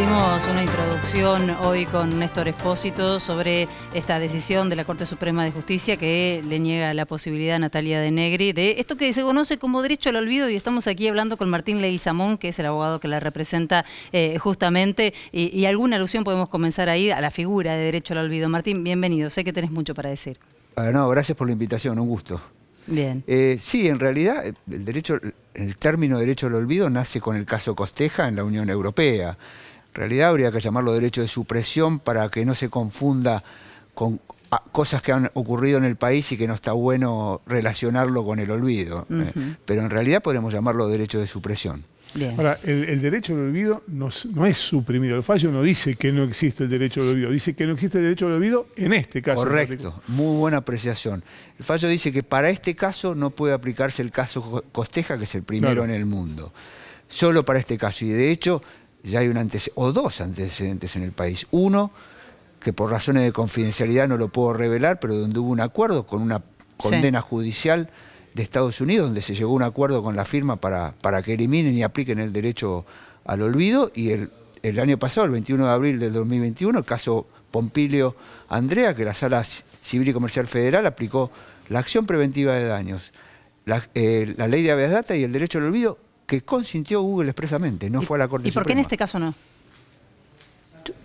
Hicimos una introducción hoy con Néstor Espósito sobre esta decisión de la Corte Suprema de Justicia que le niega la posibilidad a Natalia de Negri de esto que se conoce como derecho al olvido y estamos aquí hablando con Martín Leguizamón, que es el abogado que la representa eh, justamente y, alguna alusión podemos comenzar ahí a la figura de derecho al olvido. Martín, bienvenido, sé que tenés mucho para decir. Ah, no, gracias por la invitación, un gusto. Bien. Eh, sí, en realidad eh, el derecho, el término derecho al olvido nace con el caso Costeja en la Unión Europea. En realidad habría que llamarlo derecho de supresión para que no se confunda con cosas que han ocurrido en el país y que no está bueno relacionarlo con el olvido. Eh, pero en realidad podemos llamarlo derecho de supresión. Ahora, el, derecho al olvido no, es suprimido. El fallo no dice que no existe el derecho al olvido, dice que no existe el derecho al olvido en este caso. Correcto, muy buena apreciación. El fallo dice que para este caso no puede aplicarse el caso Costeja, que es el primero en el mundo. Solo para este caso. Y de hecho, ya hay un o dos antecedentes en el país. Uno, que por razones de confidencialidad no lo puedo revelar, pero donde hubo un acuerdo con una condena judicial de Estados Unidos, donde se llegó a un acuerdo con la firma para, para que eliminen y apliquen el derecho al olvido. Y el, año pasado, el 21 de abril del 2021, el caso Pompilio Andrea, que la Sala Civil y Comercial Federal aplicó la acción preventiva de daños, la, eh, ley de habeas data y el derecho al olvido que consintió Google expresamente, no fue a la Corte ¿Y por qué en este caso no?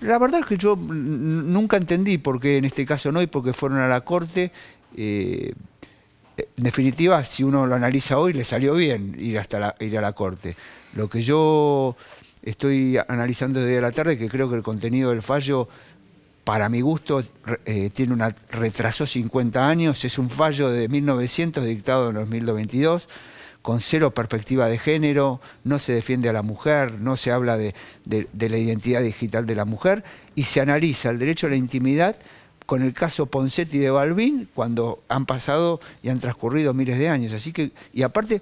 La verdad es que yo nunca entendí por qué en este caso no y por qué fueron a la Corte. Eh, en definitiva, si uno lo analiza hoy, le salió bien ir, hasta ir a la Corte. Lo que yo estoy analizando desde la tarde, que creo que el contenido del fallo, para mi gusto, eh, tiene una retrasó 50 años, es un fallo de 1900 dictado en 2022 con cero perspectiva de género, no se defiende a la mujer, no se habla de, la identidad digital de la mujer y se analiza el derecho a la intimidad con el caso Poncetti de Balbín, cuando han pasado y han transcurrido miles de años. Así que, y aparte,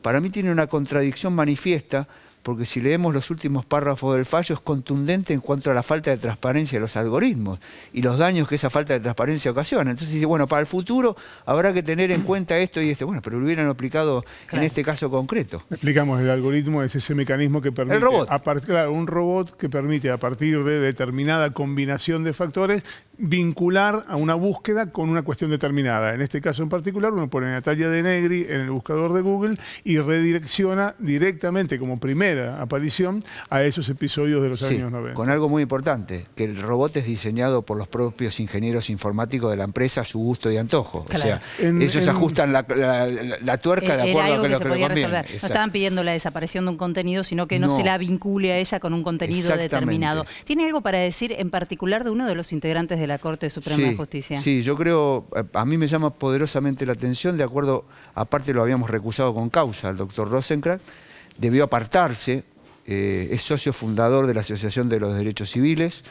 para mí tiene una contradicción manifiesta porque si leemos los últimos párrafos del fallo es contundente en cuanto a la falta de transparencia de los algoritmos y los daños que esa falta de transparencia ocasiona. Entonces dice, bueno, para el futuro habrá que tener en cuenta esto y este Bueno, pero lo hubieran aplicado en este caso concreto. Explicamos, el algoritmo es ese mecanismo que permite... un robot que permite a partir de determinada combinación de factores vincular a una búsqueda con una cuestión determinada. En este caso en particular, uno pone Natalia de Negri en el buscador de Google y redirecciona directamente como primera aparición a esos episodios de los años 90. Con algo muy importante, que el robot es diseñado por los propios ingenieros informáticos de la empresa a su gusto y antojo. O sea, ellos ajustan la, tuerca de acuerdo a que, No estaban pidiendo la desaparición de un contenido, sino que no, no. se la vincule a ella con un contenido determinado. ¿Tiene algo para decir en particular de uno de los integrantes de de la Corte Suprema de Justicia. Sí, yo creo, a mí me llama poderosamente la atención, de acuerdo, aparte lo habíamos recusado con causa, el doctor Rosenkrantz debió apartarse, eh, es socio fundador de la Asociación de los Derechos Civiles,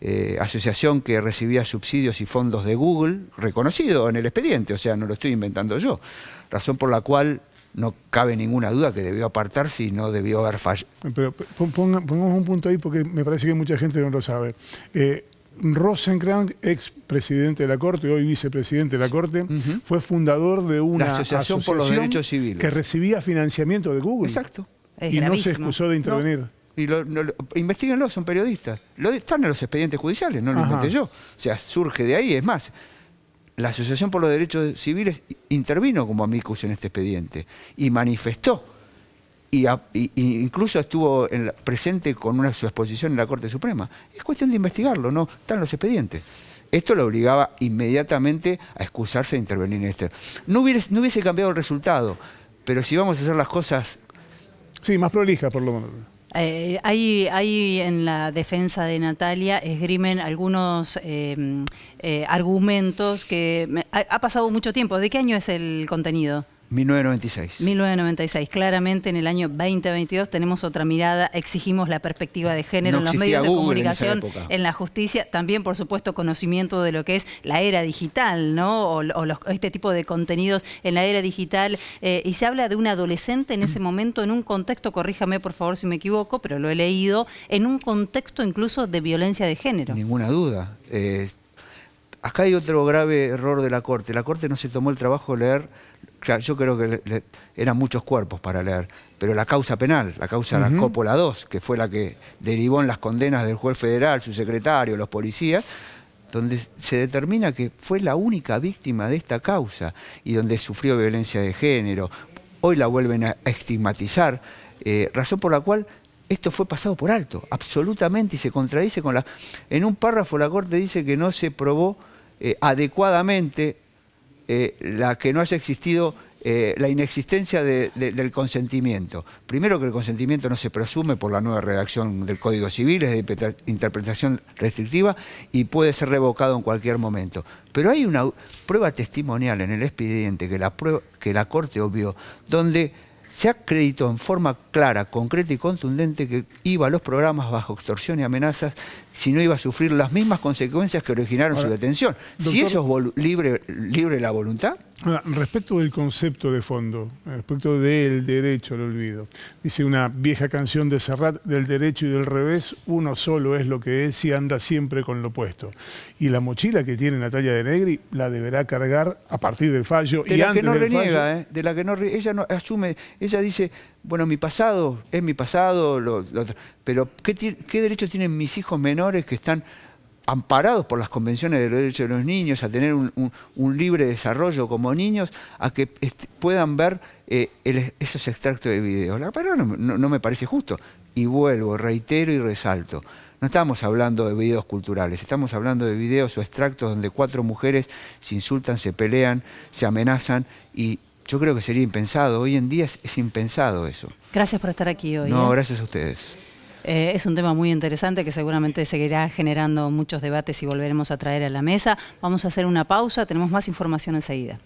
eh, asociación que recibía subsidios y fondos de Google, reconocido en el expediente, o sea, no lo estoy inventando yo, razón por la cual no cabe ninguna duda que debió apartarse y no debió haber fallo. Pero pongamos un punto ahí porque me parece que mucha gente no lo sabe. Eh, Rosencrantz, ex presidente de la Corte, hoy vicepresidente de la Corte, fue fundador de una asociación, por los Derechos Civiles que recibía financiamiento de Google. Exacto. y no se excusó de intervenir. Y son periodistas. Lo, están en los expedientes judiciales, no lo inventé yo. O sea, surge de ahí. Es más, la Asociación por los Derechos Civiles intervino como amicus en este expediente y manifestó y, incluso estuvo presente con una su exposición en la Corte Suprema. Es cuestión de investigarlo, no están los expedientes. Esto lo obligaba inmediatamente a excusarse de intervenir en este. No hubiese, no hubiese cambiado el resultado, pero si vamos a hacer las cosas... Sí, más prolija por lo menos. Eh, hay, en la defensa de Natalia esgrimen algunos eh, eh, argumentos que... ha pasado mucho tiempo. ¿De qué año es el contenido? 1996. 1996. Claramente en el año 2022 tenemos otra mirada, exigimos la perspectiva de género en los medios de comunicación, en, la justicia, también por supuesto conocimiento de lo que es la era digital, ¿no? O, este tipo de contenidos en la era digital. Eh, y se habla de un adolescente en ese momento, en un contexto, corríjame por favor si me equivoco, pero lo he leído, en un contexto incluso de violencia de género. Ninguna duda. Eh, acá hay otro grave error de la Corte. La Corte no se tomó el trabajo de leer Claro, yo creo que eran muchos cuerpos para leer, pero la causa penal, la causa de la Cópola II, que fue la que derivó en las condenas del juez federal, su secretario, los policías, donde se determina que fue la única víctima de esta causa y donde sufrió violencia de género. Hoy la vuelven a estigmatizar, eh, razón por la cual esto fue pasado por alto, absolutamente, y se contradice con la... En un párrafo la Corte dice que no se probó eh, adecuadamente eh, la que no haya existido eh, la inexistencia del consentimiento. Primero que el consentimiento no se presume por la nueva redacción del Código Civil, es de interpretación restrictiva y puede ser revocado en cualquier momento. Pero hay una prueba testimonial en el expediente que la, que la Corte obvió, donde se acreditó en forma clara, concreta y contundente que iba a los programas bajo extorsión y amenazas si no iba a sufrir las mismas consecuencias que originaron su detención. si eso es libre la voluntad respecto del concepto de fondo, respecto del derecho al olvido, dice una vieja canción de Serrat, del derecho y del revés, uno solo es lo que es y anda siempre con lo opuesto. Y la mochila que tiene Natalia de Negri la deberá cargar a partir del fallo de y la que no reniega, ¿eh? de la que no ella no asume, ella dice, bueno, mi pasado es mi pasado, pero ¿qué, ¿qué tienen mis hijos menores que están amparados por las convenciones de los derechos de los niños, a tener un, libre desarrollo como niños, a que puedan ver eh, esos extractos de videos. La palabra no, me parece justo. Y vuelvo, reitero y resalto. No estamos hablando de videos culturales, estamos hablando de videos o extractos donde cuatro mujeres se insultan, se pelean, se amenazan y yo creo que sería impensado. Hoy en día es, impensado eso. Gracias por estar aquí hoy. No, ¿eh? gracias a ustedes. Eh, es un tema muy interesante que seguramente seguirá generando muchos debates y volveremos a traer a la mesa. Vamos a hacer una pausa, tenemos más información enseguida.